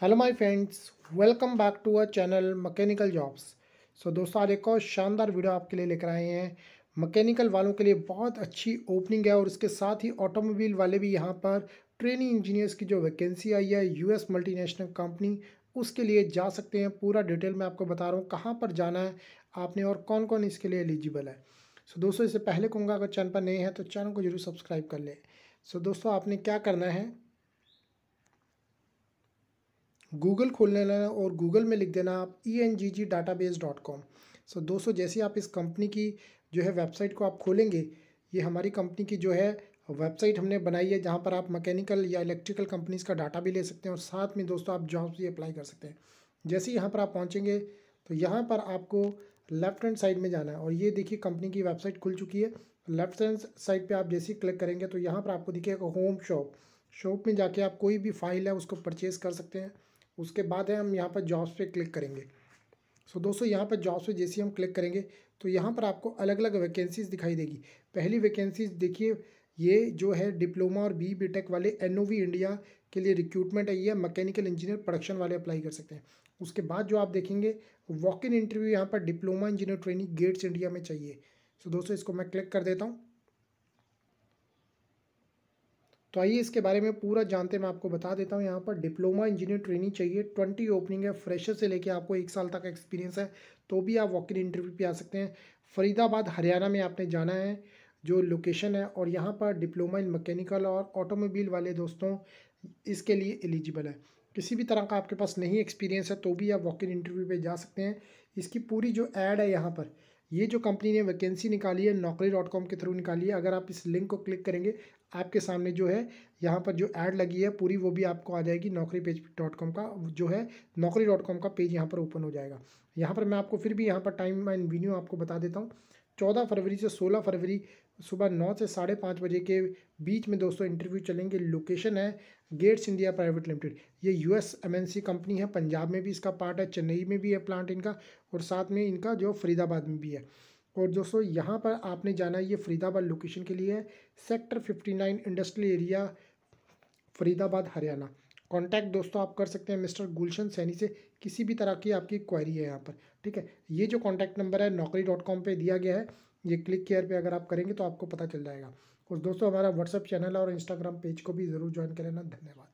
hello my friends welcome back to our channel mechanical jobs so दोस्तों आज एक और शानदार वीडियो आपके लिए लेकर आए हैं मैकेनिकल वालों के लिए बहुत अच्छी ओपनिंग है और इसके साथ ही ऑटोमोबाइल वाले भी यहाँ पर ट्रेनिंग इंजीनियर्स की जो वैकेंसी आई है यूएस मल्टीनेशनल कंपनी उसके लिए जा सकते हैं पूरा डिटेल मैं आपको बता रहा हूँ कहाँ पर जाना है आपने और कौन कौन इसके लिए एलिजिबल है सो so, दोस्तों इससे पहले कहूँगा अगर चैनल पर नए हैं तो चैनल को जरूर सब्सक्राइब कर लें सो so, दोस्तों आपने क्या करना है गूगल खोल लेना और गूगल में लिख देना आप E N G G database dot com so दोस्तों जैसे आप इस कंपनी की जो है वेबसाइट को आप खोलेंगे ये हमारी कंपनी की जो है वेबसाइट हमने बनाई है जहाँ पर आप मैकेनिकल या इलेक्ट्रिकल कंपनीज़ का डाटा भी ले सकते हैं और साथ में दोस्तों आप जॉब्स भी अप्लाई कर सकते हैं जैसे ही यहाँ पर आप पहुँचेंगे तो यहाँ पर आपको लेफ्ट हैंड साइड में जाना है और ये देखिए कंपनी की वेबसाइट खुल चुकी है लेफ्ट हैंड साइड पे आप जैसे ही क्लिक करेंगे तो यहाँ पर आपको दिखेगा होम शॉप शॉप में जाके आप कोई भी फाइल है उसको परचेज़ कर सकते हैं उसके बाद है हम यहाँ पर जॉब्स पे क्लिक करेंगे सो दोस्तों यहाँ पर जॉब्स पे जैसे हम क्लिक करेंगे तो यहाँ पर आपको अलग अलग वैकेंसीज़ दिखाई देगी पहली वैकेंसीज देखिए ये जो है डिप्लोमा और बी बी टेक वाले एन इंडिया के लिए रिक्रूटमेंट है ये मैकेनिकल इंजीनियर प्रोडक्शन वाले अप्लाई कर सकते हैं उसके बाद जो आप देखेंगे वॉक इन इंटरव्यू यहाँ पर diploma engineer training Gates India में चाहिए सो दोस्तों इसको मैं क्लिक कर देता हूँ तो आइए इसके बारे में पूरा जानते मैं आपको बता देता हूँ यहाँ पर डिप्लोमा इंजीनियर ट्रेनिंग चाहिए ट्वेंटी ओपनिंग है फ्रेशर से लेके आपको एक साल तक एक्सपीरियंस है तो भी आप वॉक इन इंटरव्यू पर आ सकते हैं फरीदाबाद हरियाणा में आपने जाना है जो लोकेशन है और यहाँ पर डिप्लोमा इन मकैनिकल और ऑटोमोबाइल वाले दोस्तों इसके लिए एलिजिबल है किसी भी तरह का आपके पास नहीं एक्सपीरियंस है तो भी आप वॉक इन इंटरव्यू पर जा सकते हैं इसकी पूरी जो एड है यहाँ पर ये जो कंपनी ने वैकेंसी निकाली है नौकरी डॉट कॉम के थ्रू निकाली है अगर आप इस लिंक को क्लिक करेंगे आपके सामने जो है यहाँ पर जो ऐड लगी है पूरी वो भी आपको आ जाएगी नौकरी पेज डॉट कॉम का जो है नौकरी डॉट कॉम का पेज यहाँ पर ओपन हो जाएगा यहाँ पर मैं आपको फिर भी यहाँ पर टाइम एंड वीन्यू आपको बता देता हूँ चौदह फरवरी से सोलह फरवरी सुबह नौ से साढ़े पाँच बजे के बीच में दोस्तों इंटरव्यू चलेंगे लोकेशन है गेट्स इंडिया प्राइवेट लिमिटेड ये यूएस एमएनसी कंपनी है पंजाब में भी इसका पार्ट है चेन्नई में भी है प्लांट इनका और साथ में इनका जो फरीदाबाद में भी है और दोस्तों यहाँ पर आपने जाना है ये फरीदाबाद लोकेशन के लिए है sector fifty nine industrial area Faridabad Haryana contact दोस्तों आप कर सकते हैं मिस्टर गुलशन सैनी से किसी भी तरह की आपकी क्वारी है यहाँ पर ठीक है ये जो कॉन्टैक्ट नंबर है नौकरी डॉट कॉम पर दिया गया है ये क्लिक केयर पे अगर आप करेंगे तो आपको पता चल जाएगा और दोस्तों हमारा व्हाट्सअप चैनल और इंस्टाग्राम पेज को भी ज़रूर ज्वाइन कर लेना धन्यवाद